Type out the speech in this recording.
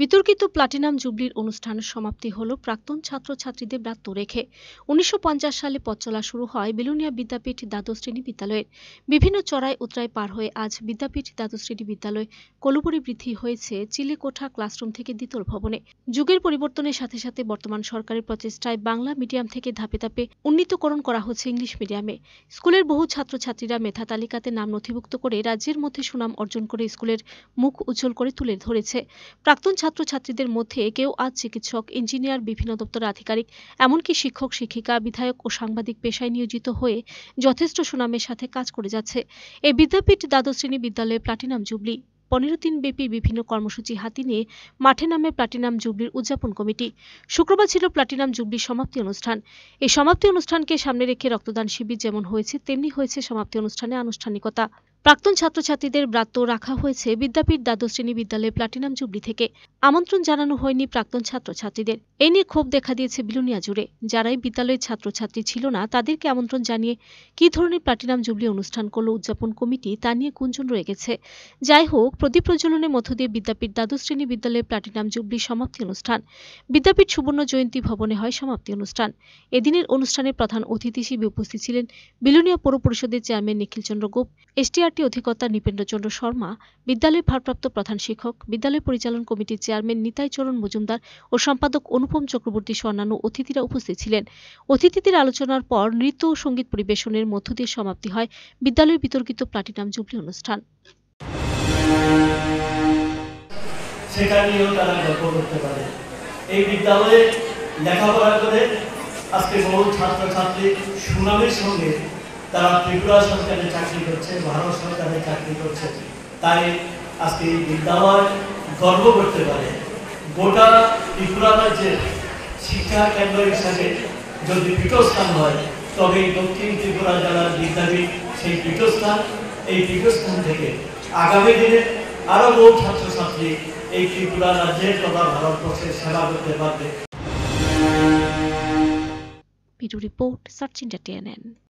বিতর্কিত প্লাটিনাম জুবলির অনুষ্ঠান সমাপ্তি হল প্রাক্তন ছাত্রছাত্রীদের ব্রাত্য রেখে উনিশশো সালে পথ চলা শুরু হয় বিলুনিয়া বিদ্যাপীঠ দ্বাদশ শ্রেণী বিদ্যালয়ের বিভিন্ন চড়াই উতরাই পার হয়ে আজ বিদ্যাপীঠ দ্বাদশ শ্রেণী বিদ্যালয় কলুপুরি বৃদ্ধি হয়েছে চিলেকোঠা ক্লাসরুম থেকে দ্বিতল ভবনে যুগের পরিবর্তনের সাথে সাথে বর্তমান সরকারের প্রচেষ্টায় বাংলা মিডিয়াম থেকে ধাপে ধাপে উন্নীতকরণ করা হচ্ছে ইংলিশ মিডিয়ামে স্কুলের বহু ছাত্রছাত্রীরা মেধা তালিকাতে নাম নথিভুক্ত করে রাজ্যের মধ্যে সুনাম অর্জন করে স্কুলের মুখ উজ্জ্বল করে তুলে ধরেছে প্রাক্তন ছাত্রছাত্রীদের মধ্যে কেউ আজ চিকিৎসক ইঞ্জিনিয়ার বিভিন্ন দপ্তরের আধিকারিক এমনকি শিক্ষক শিক্ষিকা বিধায়ক ও সাংবাদিক পেশায় নিয়োজিত হয়ে যথেষ্ট সুনামের সাথে কাজ করে যাচ্ছে এ বিদ্যাপীঠ দ্বাদশ শ্রেণী বিদ্যালয়ে প্লাটিনাম জুবলি পনেরো দিন ব্যাপী বিভিন্ন কর্মসূচি হাতি নিয়ে মাঠে নামে প্লাটিনাম জুবলির উদযাপন কমিটি শুক্রবার ছিল প্লাটিনাম জুবলির সমাপ্তি অনুষ্ঠান এই সমাপ্তি অনুষ্ঠানকে সামনে রেখে রক্তদান শিবির যেমন হয়েছে তেমনি হয়েছে সমাপ্তি অনুষ্ঠানে আনুষ্ঠানিকতা প্রাক্তন ছাত্রছাত্রীদের ব্রাত্য রাখা হয়েছে বিদ্যাপীঠ দ্বাদশ শ্রেণী বিদ্যালয়ে প্লাটিনাম জুবলি থেকে আমন্ত্রণ জানানো হয়নি প্রাক্তন ছাত্রছাত্রীদের এ নিয়ে ক্ষোভ দেখা দিয়েছে বিলুনিয়া জুড়ে যারাই বিদ্যালয়ের ছাত্রছাত্রী ছিল না তাদেরকে আমন্ত্রণ জানিয়ে কি ধরনের প্লাটিনাম জুবলি অনুষ্ঠান করল উদযাপন কমিটি তা নিয়ে কুঞ্জন রয়ে গেছে যাই হোক প্রদীপ প্রজ্বলনের মধ্য দিয়ে বিদ্যাপীঠ দ্বাদশ শ্রেণী বিদ্যালয়ে প্লাটিনাম জুবলি সমাপ্তি অনুষ্ঠান বিদ্যাপীঠ সুবর্ণ জয়ন্তী ভবনে হয় সমাপ্তি অনুষ্ঠান এদিনের অনুষ্ঠানে প্রধান অতিথি হিসেবে উপস্থিত ছিলেন বিলুনিয়া পৌর পরিষদের চেয়ারম্যান নিখিল চন্দ্র গোপ এসটিআর বিচারপতি অধিকর্তা নৃপেন্দ্রচন্দ্র শর্মা বিদ্যালয়ের ভারপ্রাপ্ত প্রধান শিক্ষক বিদ্যালয় পরিচালন কমিটির চেয়ারম্যান নিতাই চরণ মজুমদার ও সম্পাদক অনুপম চক্রবর্তী সহ অন্যান্য অতিথিরা উপস্থিত ছিলেন অতিথিদের আলোচনার পর নৃত্য ও সঙ্গীত পরিবেশনের মধ্য দিয়ে সমাপ্তি হয় বিদ্যালয়ের বিতর্কিত প্লাটিনাম জুবলি অনুষ্ঠান লেখাপড়া করে আজকে বহু সুনামের সঙ্গে তারা ত্রিপুরা সরকারের চাকরি করছে ভারত সরকারের চাকরি করছে তাই আজকে বিদ্যালয় গর্ব করতে পারে গোটা ত্রিপুরা রাজ্যের শিক্ষা কেন্দ্র হিসাবে যদি পীঠস্থান হয় তবে দক্ষিণ ত্রিপুরা জেলার বিদ্যাপীঠ সেই পীঠস্থান এই পীঠস্থান থেকে আগামী দিনে আরও বহু ছাত্রছাত্রী এই ত্রিপুরা রাজ্যের তথা ভারতবর্ষের সেবা করতে পারবে রিপোর্ট সচিন ডট